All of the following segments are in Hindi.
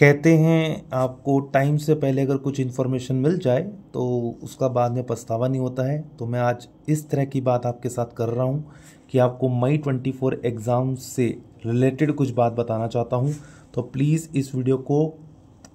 कहते हैं आपको टाइम से पहले अगर कुछ इन्फॉर्मेशन मिल जाए तो उसका बाद में पछतावा नहीं होता है तो मैं आज इस तरह की बात आपके साथ कर रहा हूँ कि आपको मई 24 एग्ज़ाम से रिलेटेड कुछ बात बताना चाहता हूँ तो प्लीज़ इस वीडियो को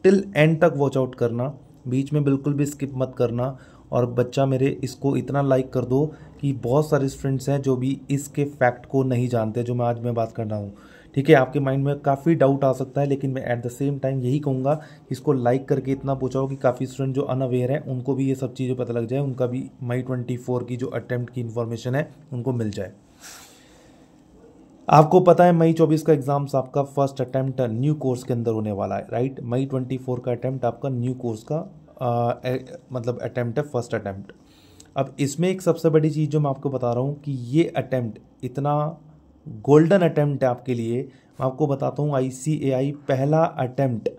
टिल एंड तक वॉच आउट करना बीच में बिल्कुल भी स्किप मत करना और बच्चा मेरे इसको इतना लाइक कर दो कि बहुत सारे स्टूडेंट्स हैं जो भी इसके फैक्ट को नहीं जानते जो मैं आज मैं बात कर रहा हूँ ठीक है आपके माइंड में काफ़ी डाउट आ सकता है लेकिन मैं एट द सेम टाइम यही कहूँगा कि इसको लाइक करके इतना पूछाओ कि काफ़ी स्टूडेंट जो अनअवेयर हैं उनको भी ये सब चीज़ें पता लग जाए उनका भी मई ट्वेंटी फोर की जो अटैम्प्ट की इन्फॉर्मेशन है उनको मिल जाए आपको पता है मई 24 का एग्ज़ाम्स आपका फर्स्ट अटैम्प्ट न्यू कोर्स के अंदर होने वाला है राइट मई 24 का अटैम्प्ट आपका न्यू कोर्स का आ, ए, मतलब अटैम्प्ट है फर्स्ट अटैम्प्ट अब इसमें एक सबसे बड़ी चीज़ जो मैं आपको बता रहा हूँ कि ये अटैम्प्ट इतना गोल्डन अटैम्प्ट है आपके लिए मैं आपको बताता हूँ आई पहला अटैम्प्ट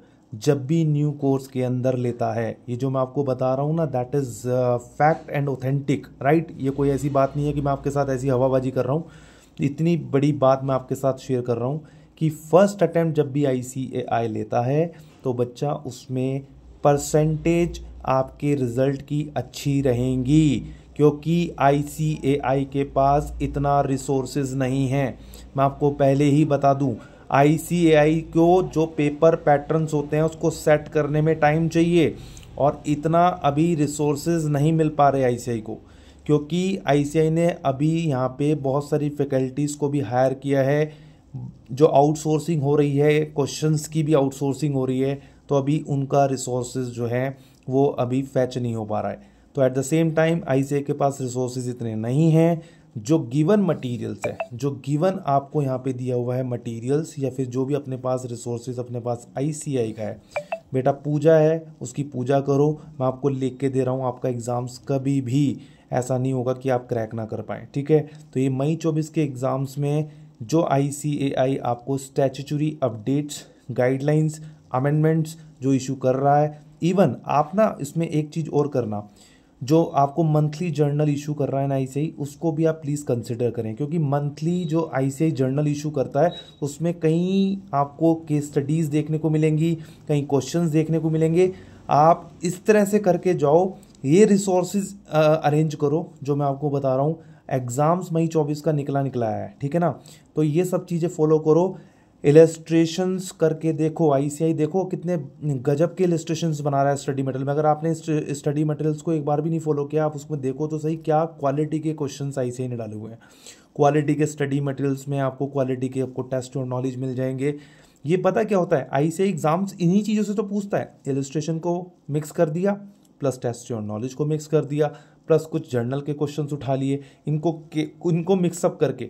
जब भी न्यू कोर्स के अंदर लेता है ये जो मैं आपको बता रहा हूँ ना that is fact and authentic right ये कोई ऐसी बात नहीं है कि मैं आपके साथ ऐसी हवाबाजी कर रहा हूँ इतनी बड़ी बात मैं आपके साथ शेयर कर रहा हूँ कि फर्स्ट अटैम्प्ट जब भी आई लेता है तो बच्चा उसमें परसेंटेज आपके रिज़ल्ट की अच्छी रहेंगी क्योंकि आई के पास इतना रिसोर्सेज नहीं है मैं आपको पहले ही बता दूं आई को जो पेपर पैटर्न्स होते हैं उसको सेट करने में टाइम चाहिए और इतना अभी रिसोर्सेज नहीं मिल पा रहे आई को क्योंकि आई ने अभी यहाँ पे बहुत सारी फैकल्टीज़ को भी हायर किया है जो आउटसोर्सिंग हो रही है क्वेश्चंस की भी आउटसोर्सिंग हो रही है तो अभी उनका रिसोर्सेज जो है वो अभी फैच नहीं हो पा रहा है तो at the same time I के पास रिसोर्सेज इतने नहीं हैं जो गिवन मटेरियल्स है जो गिवन आपको यहाँ पे दिया हुआ है मटेरियल्स या फिर जो भी अपने पास रिसोर्सेज अपने पास आई का है बेटा पूजा है उसकी पूजा करो मैं आपको लिख के दे रहा हूँ आपका एग्ज़ाम्स कभी भी ऐसा नहीं होगा कि आप क्रैक ना कर पाएँ ठीक है तो ये मई चौबीस के एग्ज़ाम्स में जो आई आपको स्टैचूरी अपडेट्स गाइडलाइंस अमेंडमेंट्स जो इशू कर रहा है इवन आप ना इसमें एक चीज़ और करना जो आपको मंथली जर्नल इशू कर रहा है ना आई उसको भी आप प्लीज़ कंसिडर करें क्योंकि मंथली जो आई जर्नल इशू करता है उसमें कई आपको केस स्टडीज़ देखने को मिलेंगी कई क्वेश्चंस देखने को मिलेंगे आप इस तरह से करके जाओ ये रिसोर्सेज अरेंज करो जो मैं आपको बता रहा हूँ एग्ज़ाम्स मई चौबीस का निकला निकला है ठीक है ना तो ये सब चीज़ें फॉलो करो इलेस्ट्रेशंस करके देखो आईसीआई देखो कितने गजब के इलेस्ट्रेशंस बना रहा है स्टडी मटेरियल में अगर आपने स्टडी मटेरियल्स को एक बार भी नहीं फॉलो किया आप उसमें देखो तो सही क्या क्वालिटी के क्वेश्चन आईसीआई ने डाले हुए हैं क्वालिटी के स्टडी मटेरियल्स में आपको क्वालिटी के आपको टेस्ट और नॉलेज मिल जाएंगे ये पता क्या होता है आई आई एग्जाम्स इन्हीं चीज़ों से तो पूछता है इलेस्ट्रेशन को मिक्स कर दिया प्लस टेस्ट और नॉलेज को मिक्स कर दिया प्लस कुछ जर्नल के क्वेश्चंस उठा लिए इनको के, इनको मिक्सअप करके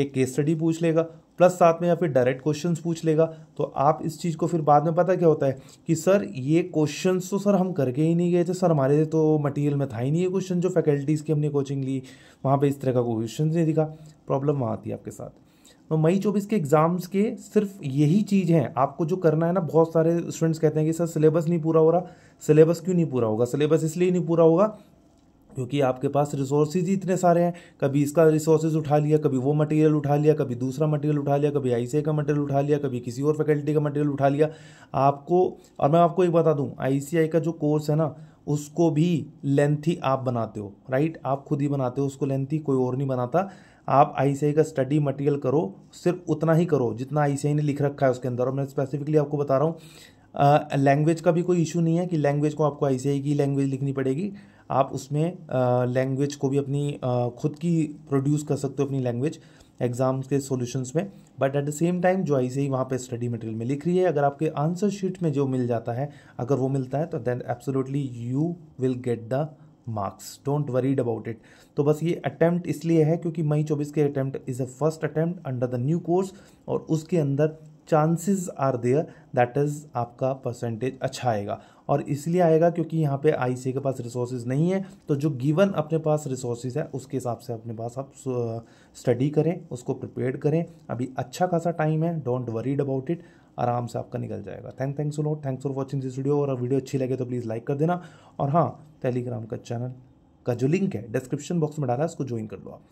एक केस स्टडी पूछ लेगा प्लस साथ में या फिर डायरेक्ट क्वेश्चंस पूछ लेगा तो आप इस चीज़ को फिर बाद में पता क्या होता है कि सर ये क्वेश्चंस तो सर हम करके ही नहीं गए थे सर हमारे तो मटेरियल में था ही नहीं ये क्वेश्चन जो फैकल्टीज़ की हमने कोचिंग ली वहाँ पर इस तरह का क्वेश्चन नहीं दिखा प्रॉब्लम वहाँ आती है आपके साथ तो मई चौबीस के एग्ज़ाम्स के सिर्फ यही चीज़ है आपको जो करना है ना बहुत सारे स्टूडेंट्स कहते हैं कि सर सिलेबस नहीं पूरा हो रहा सिलेबस क्यों नहीं पूरा होगा सिलेबस इसलिए नहीं पूरा होगा क्योंकि आपके पास रिसोर्सेज ही इतने सारे हैं कभी इसका रिसोर्सेज उठा लिया कभी वो मटेरियल उठा लिया कभी दूसरा मटेरियल उठा लिया कभी आई का मटेरियल उठा लिया कभी किसी और फैकल्टी का मटेरियल उठा लिया आपको और मैं आपको एक बता दूं आई का जो कोर्स है ना उसको भी लेंथी आप बनाते हो राइट आप खुद ही बनाते हो उसको लेंथी कोई और नहीं बनाता आप आई का स्टडी मटेरियल करो सिर्फ उतना ही करो जितना आई ने लिख रखा है उसके अंदर और मैं स्पेसिफिकली आपको बता रहा हूँ लैंग्वेज का भी कोई इशू नहीं है कि लैंग्वेज को आपको आई की लैंग्वेज लिखनी पड़ेगी आप उसमें लैंग्वेज को भी अपनी खुद की प्रोड्यूस कर सकते हो अपनी लैंग्वेज एग्ज़ाम्स के सॉल्यूशंस में but at the same time जो आई से वहाँ पर स्टडी मटेरियल में लिख रही है अगर आपके आंसर शीट में जो मिल जाता है अगर वो मिलता है तो then absolutely you will get the marks don't worried about it तो बस ये अटैम्प्ट इसलिए है क्योंकि मई चौबीस के attempt is a first attempt under the new course और उसके अंदर chances are there that is आपका परसेंटेज अच्छा आएगा और इसलिए आएगा क्योंकि यहाँ पे आई के पास रिसोर्सेज नहीं है तो जो गिवन अपने पास रिसोर्सेज है उसके हिसाब से अपने पास आप स्टडी करें उसको प्रिपेयर करें अभी अच्छा खासा टाइम है डोंट वरीड अबाउट इट आराम से आपका निकल जाएगा thank thanks lot thanks for watching this video और वीडियो अच्छी लगे तो प्लीज़ लाइक कर देना और हाँ टेलीग्राम का चैनल का जो लिंक है डिस्क्रिप्शन बॉक्स में डाला है उसको ज्वाइन कर लो आप